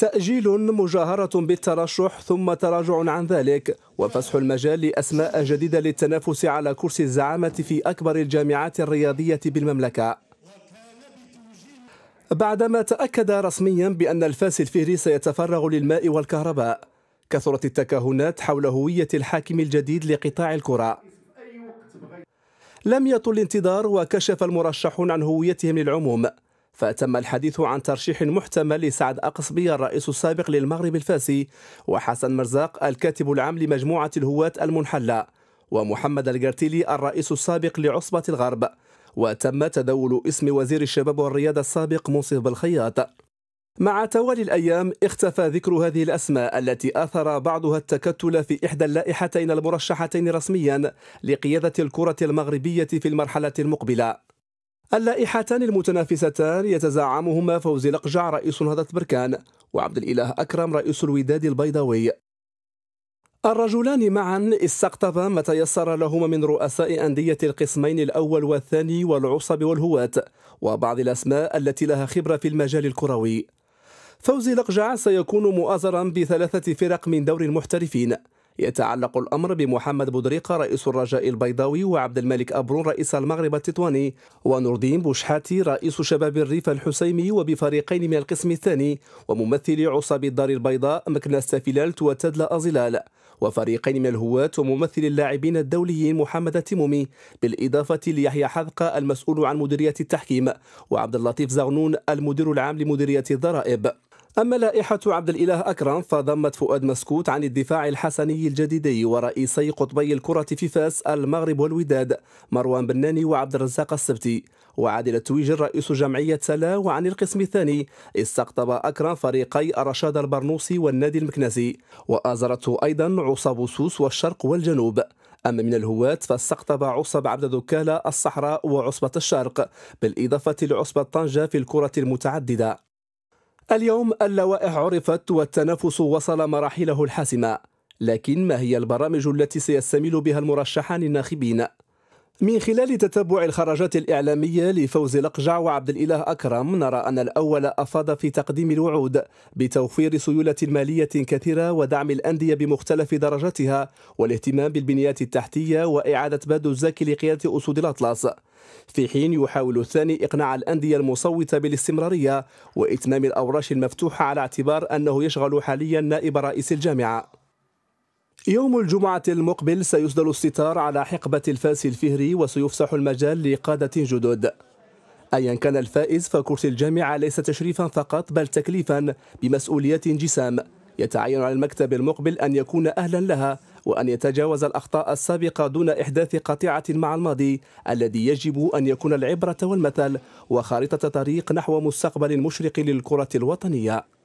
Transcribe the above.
تأجيل مجاهرة بالترشح ثم تراجع عن ذلك وفسح المجال لأسماء جديدة للتنافس على كرسي الزعامة في أكبر الجامعات الرياضية بالمملكة بعدما تأكد رسميا بأن الفاس الفهري سيتفرغ للماء والكهرباء كثرت التكهنات حول هوية الحاكم الجديد لقطاع الكرة لم يطل الانتظار وكشف المرشحون عن هويتهم للعموم فتم الحديث عن ترشيح محتمل لسعد أقصبي الرئيس السابق للمغرب الفاسي وحسن مرزاق الكاتب العام لمجموعة الهواة المنحلة ومحمد القرتيلي الرئيس السابق لعصبة الغرب وتم تداول اسم وزير الشباب والرياضة السابق منصف بالخياط مع توالي الأيام اختفى ذكر هذه الأسماء التي آثر بعضها التكتل في إحدى اللائحتين المرشحتين رسميا لقيادة الكرة المغربية في المرحلة المقبلة اللائحتان المتنافستان يتزعمهما فوزي لقجع رئيس نهضة بركان وعبد الإله أكرم رئيس الوداد البيضاوي الرجلان معا استقطبا ما تيسر لهما من رؤساء أندية القسمين الأول والثاني والعصب والهواة وبعض الأسماء التي لها خبرة في المجال الكروي فوزي لقجع سيكون مؤازرا بثلاثة فرق من دور المحترفين يتعلق الأمر بمحمد بودريقة رئيس الرجاء البيضاوي وعبد الملك أبرون رئيس المغرب التطواني ونور الدين بوشحاتي رئيس شباب الريف الحسيمي وبفريقين من القسم الثاني وممثلي عصاب الدار البيضاء مكناس تافيلالت وتدلى أزلال وفريقين من الهواة وممثل اللاعبين الدوليين محمد التمومي بالإضافة ليحيى حذقة المسؤول عن مديرية التحكيم وعبد اللطيف زغنون المدير العام لمديرية الضرائب أما لائحة عبد الإله أكرم فضمت فؤاد مسكوت عن الدفاع الحسني الجديدي ورئيسي قطبي الكرة في فاس المغرب والوداد مروان بناني وعبد الرزاق السبتي وعادل التويجر رئيس جمعية سلا وعن القسم الثاني استقطب أكرم فريقي رشاد البرنوسي والنادي المكنسي وآزرته أيضا عصاب سوس والشرق والجنوب أما من الهواة فاستقطب عصب عبد الدكالة الصحراء وعصبة الشرق بالإضافة لعصبة طنجة في الكرة المتعددة اليوم اللوائح عرفت والتنافس وصل مراحله الحاسمة لكن ما هي البرامج التي سيستميل بها المرشحان الناخبين؟ من خلال تتبع الخرجات الإعلامية لفوز لقجع وعبد الإله أكرم نرى أن الأول أفاض في تقديم الوعود بتوفير سيولة مالية كثيرة ودعم الأندية بمختلف درجاتها والاهتمام بالبنيات التحتية وإعادة باد الزكي لقيادة أسود الأطلس في حين يحاول الثاني إقناع الأندية المصوتة بالاستمرارية وإتمام الأوراش المفتوحة على اعتبار أنه يشغل حاليا نائب رئيس الجامعة يوم الجمعة المقبل سيسدل الستار على حقبة الفاس الفهري وسيفسح المجال لقادة جدد أيا كان الفائز فكرسي الجامعة ليس تشريفا فقط بل تكليفا بمسؤوليات جسام يتعين على المكتب المقبل أن يكون أهلا لها وأن يتجاوز الأخطاء السابقة دون إحداث قطيعة مع الماضي الذي يجب أن يكون العبرة والمثل وخارطة طريق نحو مستقبل مشرق للكرة الوطنية